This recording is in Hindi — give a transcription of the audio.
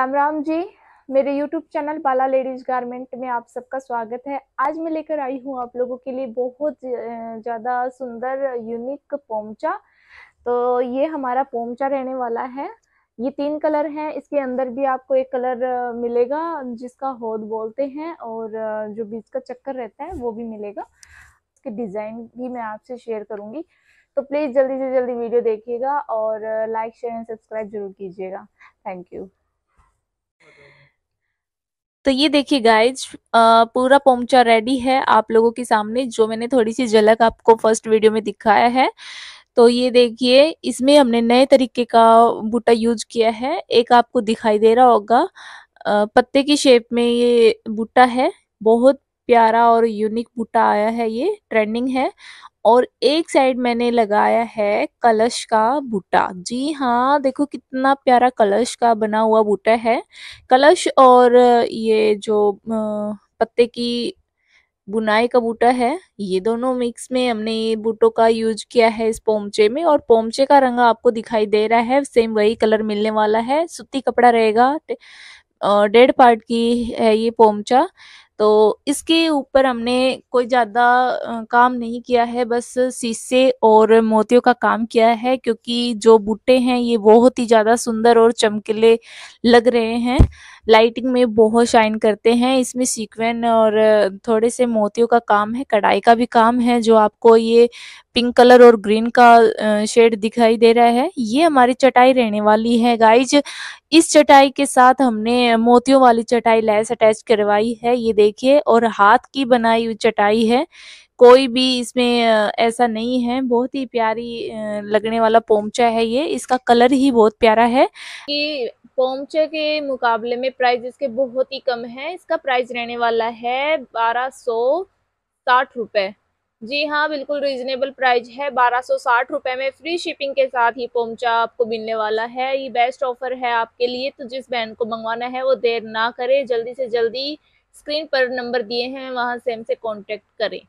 राम राम जी मेरे YouTube channel Bala ladies garment में आप सबका स्वागत है आज मैं लेकर आई हूँ आप लोगों के लिए बहुत ज़्यादा सुंदर यूनिक पोमचा तो ये हमारा पोमचा रहने वाला है ये तीन कलर हैं इसके अंदर भी आपको एक कलर मिलेगा जिसका होद बोलते हैं और जो बीच का चक्कर रहता है वो भी मिलेगा इसके डिज़ाइन भी मैं आपसे शेयर करूँगी तो प्लीज़ जल्दी से जल्दी वीडियो देखिएगा और लाइक शेयर एंड सब्सक्राइब जरूर कीजिएगा थैंक यू तो ये देखिए गाइज पूरा पोमचा रेडी है आप लोगों के सामने जो मैंने थोड़ी सी झलक आपको फर्स्ट वीडियो में दिखाया है तो ये देखिए इसमें हमने नए तरीके का बूटा यूज किया है एक आपको दिखाई दे रहा होगा पत्ते की शेप में ये बूटा है बहुत प्यारा और यूनिक बूटा आया है ये ट्रेंडिंग है और एक साइड मैंने लगाया है कलश का बूटा जी हाँ देखो कितना प्यारा कलश का बना हुआ बूटा है कलश और ये जो पत्ते की बुनाई का बूटा है ये दोनों मिक्स में हमने ये बूटों का यूज किया है इस पोमचे में और पोमचे का रंग आपको दिखाई दे रहा है सेम वही कलर मिलने वाला है सूती कपड़ा रहेगा डेढ़ पार्ट की है ये पोमचा तो इसके ऊपर हमने कोई ज़्यादा काम नहीं किया है बस शीशे और मोतियों का काम किया है क्योंकि जो बूटे हैं ये बहुत ही ज़्यादा सुंदर और चमकीले लग रहे हैं लाइटिंग में बहुत शाइन करते हैं इसमें सीक्वेंट और थोड़े से मोतियों का काम है कढ़ाई का भी काम है जो आपको ये पिंक कलर और ग्रीन का शेड दिखाई दे रहा है ये हमारी चटाई रहने वाली है गाइज इस चटाई के साथ हमने मोतियों वाली चटाई लैस अटैच करवाई है ये देखिए और हाथ की बनाई हुई चटाई है कोई भी इसमें ऐसा नहीं है बहुत ही प्यारी लगने वाला पोमचा है ये इसका कलर ही बहुत प्यारा है ये पोमचे के मुकाबले में प्राइस इसके बहुत ही कम है इसका प्राइस रहने वाला है बारह सौ साठ रुपये जी हाँ बिल्कुल रीजनेबल प्राइस है बारह सौ साठ रुपये में फ्री शिपिंग के साथ ही पोमचा आपको मिलने वाला है ये बेस्ट ऑफर है आपके लिए तो जिस बहन को मंगवाना है वो देर ना करें जल्दी से जल्दी स्क्रीन पर नंबर दिए हैं वहाँ से हमसे कॉन्टेक्ट करें